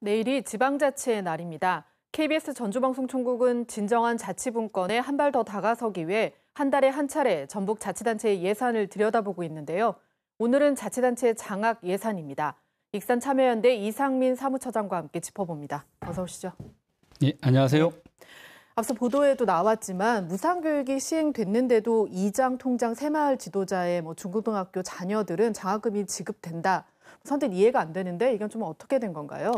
내일이 지방자치의 날입니다. KBS 전주방송총국은 진정한 자치분권에 한 발 더 다가서기 위해 한 달에 한 차례 전북 자치단체의 예산을 들여다보고 있는데요. 오늘은 자치단체 의 장학 예산입니다. 익산 참여연대 이상민 사무처장과 함께 짚어봅니다. 어서 오시죠. 예, 안녕하세요. 네. 앞서 보도에도 나왔지만 무상교육이 시행됐는데도 이장 통장 새마을 지도자의 뭐 중고등학교 자녀들은 장학금이 지급된다. 선뜻 이해가 안 되는데 이건 좀 어떻게 된 건가요?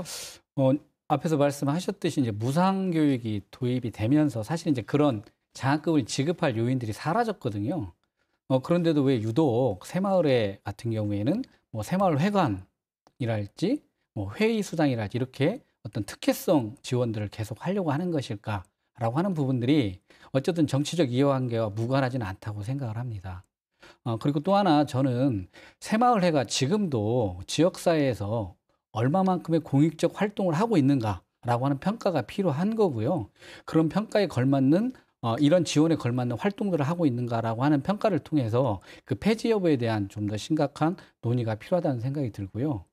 어, 앞에서 말씀하셨듯이 이제 무상 교육이 도입이 되면서 사실 이제 그런 장학금을 지급할 요인들이 사라졌거든요. 어, 그런데도 왜 유독 새마을회 같은 경우에는 뭐 새마을 회관이랄지 뭐 회의 수당이랄지 이렇게 어떤 특혜성 지원들을 계속 하려고 하는 것일까라고 하는 부분들이 어쨌든 정치적 이해관계와 무관하지는 않다고 생각을 합니다. 어, 그리고 또 하나 저는 새마을회가 지금도 지역사회에서 얼마만큼의 공익적 활동을 하고 있는가라고 하는 평가가 필요한 거고요. 그런 평가에 걸맞는 어, 이런 지원에 걸맞는 활동들을 하고 있는가라고 하는 평가를 통해서 그 폐지 여부에 대한 좀 더 심각한 논의가 필요하다는 생각이 들고요.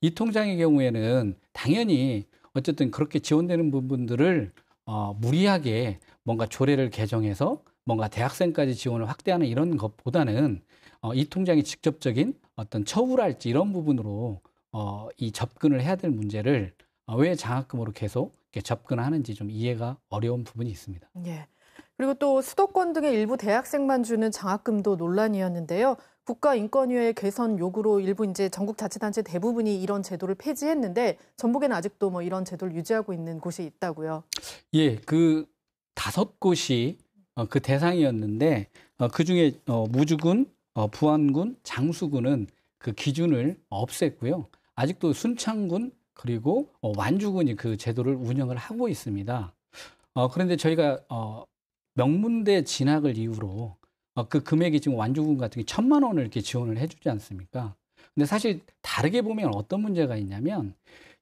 이 통장의 경우에는 당연히 어쨌든 그렇게 지원되는 부분들을 어, 무리하게 뭔가 조례를 개정해서 뭔가 대학생까지 지원을 확대하는 이런 것보다는 어, 이 통장이 직접적인 어떤 처우랄지 이런 부분으로 어, 이 접근을 해야 될 문제를 어, 왜 장학금으로 계속 이렇게 접근하는지 좀 이해가 어려운 부분이 있습니다. 예. 그리고 또 수도권 등의 일부 대학생만 주는 장학금도 논란이었는데요. 국가인권위원 개선 요구로 일부 이제 전국자치단체 대부분이 이런 제도를 폐지했는데 전북에는 아직도 뭐 이런 제도를 유지하고 있는 곳이 있다고요. 예, 그 다섯 곳이 어, 그 대상이었는데 어, 그 중에 어, 무주군, 어, 부안군, 장수군은 그 기준을 없앴고요. 아직도 순창군 그리고 어, 완주군이 그 제도를 운영을 하고 있습니다. 어, 그런데 저희가 어, 명문대 진학을 이유로 어, 그 금액이 지금 완주군 같은 게 천만 원을 이렇게 지원을 해주지 않습니까? 근데 사실 다르게 보면 어떤 문제가 있냐면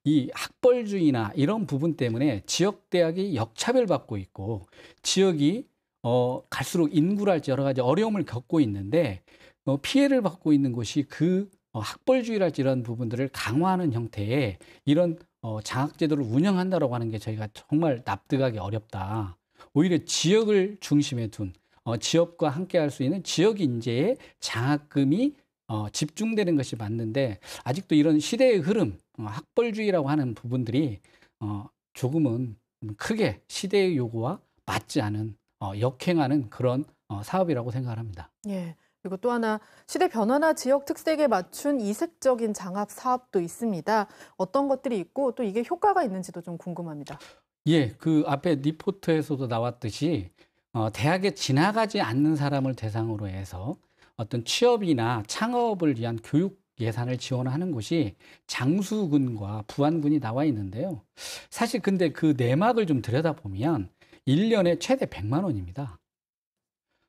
이 학벌주의나 이런 부분 때문에 지역 대학이 역차별 받고 있고 지역이 어, 갈수록 인구랄지 여러 가지 어려움을 겪고 있는데 어, 피해를 받고 있는 곳이 그 어, 학벌주의랄지 이런 부분들을 강화하는 형태의 이런 어, 장학제도를 운영한다라고 하는 게 저희가 정말 납득하기 어렵다. 오히려 지역을 중심에 둔 어, 지역과 함께 할 수 있는 지역 인재의 장학금이 어, 집중되는 것이 맞는데 아직도 이런 시대의 흐름, 어, 학벌주의라고 하는 부분들이 어, 조금은 크게 시대의 요구와 맞지 않은 어, 역행하는 그런 어, 사업이라고 생각을 합니다. 예. 그리고 또 하나 시대 변화나 지역 특색에 맞춘 이색적인 장학 사업도 있습니다. 어떤 것들이 있고 또 이게 효과가 있는지도 좀 궁금합니다. 예, 그 앞에 리포트에서도 나왔듯이 어, 대학에 지나가지 않는 사람을 대상으로 해서 어떤 취업이나 창업을 위한 교육 예산을 지원하는 곳이 장수군과 부안군이 나와 있는데요. 사실 근데 그 내막을 좀 들여다보면 1년에 최대 100만 원입니다.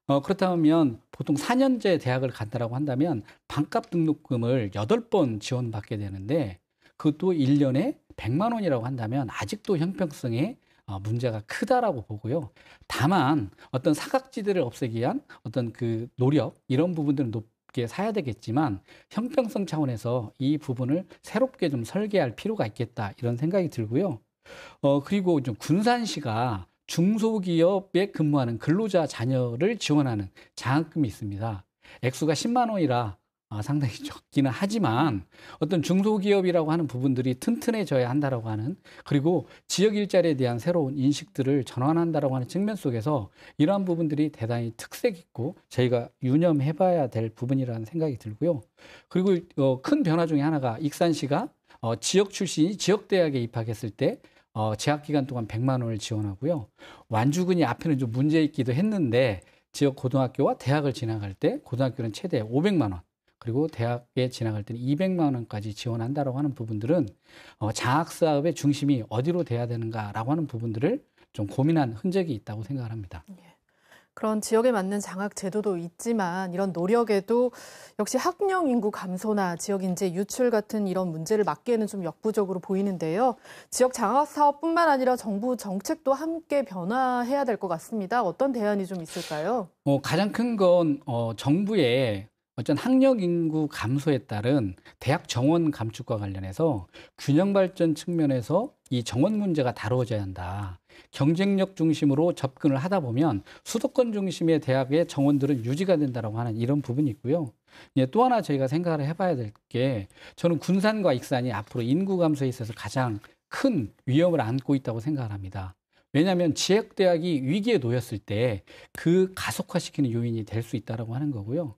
어, 그렇다면 보통 4년제 대학을 간다라고 한다면 반값 등록금을 8번 지원받게 되는데 그것도 1년에 100만 원이라고 한다면 아직도 형평성에 어, 문제가 크다라고 보고요. 다만 어떤 사각지대를 없애기 위한 어떤 그 노력 이런 부분들은 높게 사야 되겠지만 형평성 차원에서 이 부분을 새롭게 좀 설계할 필요가 있겠다 이런 생각이 들고요. 어, 그리고 좀 군산시가 중소기업에 근무하는 근로자 자녀를 지원하는 장학금이 있습니다. 액수가 10만 원이라 아, 상당히 적기는 하지만 어떤 중소기업이라고 하는 부분들이 튼튼해져야 한다라고 하는 그리고 지역 일자리에 대한 새로운 인식들을 전환한다라고 하는 측면 속에서 이러한 부분들이 대단히 특색 있고 저희가 유념해 봐야 될 부분이라는 생각이 들고요. 그리고 어, 큰 변화 중에 하나가 익산시가 어, 지역 출신이 지역 대학에 입학했을 때 어, 재학 기간 동안 100만 원을 지원하고요. 완주군이 앞에는 좀 문제 있기도 했는데 지역 고등학교와 대학을 진학할 때 고등학교는 최대 500만 원, 그리고 대학에 진학할 때는 200만 원까지 지원한다라고 하는 부분들은 어, 장학 사업의 중심이 어디로 돼야 되는가라고 하는 부분들을 좀 고민한 흔적이 있다고 생각을 합니다. 예. 그런 지역에 맞는 장학 제도도 있지만 이런 노력에도 역시 학령 인구 감소나 지역 인재 유출 같은 이런 문제를 막기에는 좀 역부족으로 보이는데요. 지역 장학 사업뿐만 아니라 정부 정책도 함께 변화해야 될 것 같습니다. 어떤 대안이 좀 있을까요? 어, 가장 큰 건 어, 정부의 어떤 학력 인구 감소에 따른 대학 정원 감축과 관련해서 균형 발전 측면에서 이 정원 문제가 다루어져야 한다. 경쟁력 중심으로 접근을 하다 보면 수도권 중심의 대학의 정원들은 유지가 된다라고 하는 이런 부분이 있고요. 예, 또 하나 저희가 생각을 해봐야 될 게 저는 군산과 익산이 앞으로 인구 감소에 있어서 가장 큰 위험을 안고 있다고 생각을 합니다. 왜냐하면 지역대학이 위기에 놓였을 때 그 가속화시키는 요인이 될 수 있다라고 하는 거고요.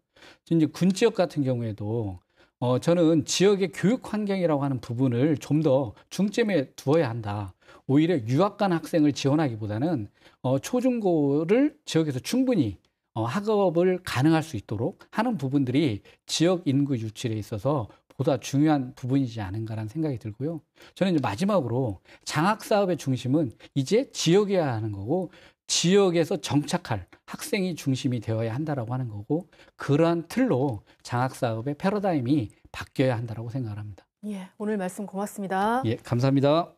이제 군 지역 같은 경우에도 어, 저는 지역의 교육 환경이라고 하는 부분을 좀 더 중점에 두어야 한다. 오히려 유학 간 학생을 지원하기보다는 어, 초중고를 지역에서 충분히 어, 학업을 가능할 수 있도록 하는 부분들이 지역 인구 유출에 있어서 보다 중요한 부분이지 않은가라는 생각이 들고요. 저는 이제 마지막으로 장학 사업의 중심은 이제 지역이어야 하는 거고 지역에서 정착할 학생이 중심이 되어야 한다라고 하는 거고 그러한 틀로 장학 사업의 패러다임이 바뀌어야 한다라고 생각을 합니다. 예, 오늘 말씀 고맙습니다. 예, 감사합니다.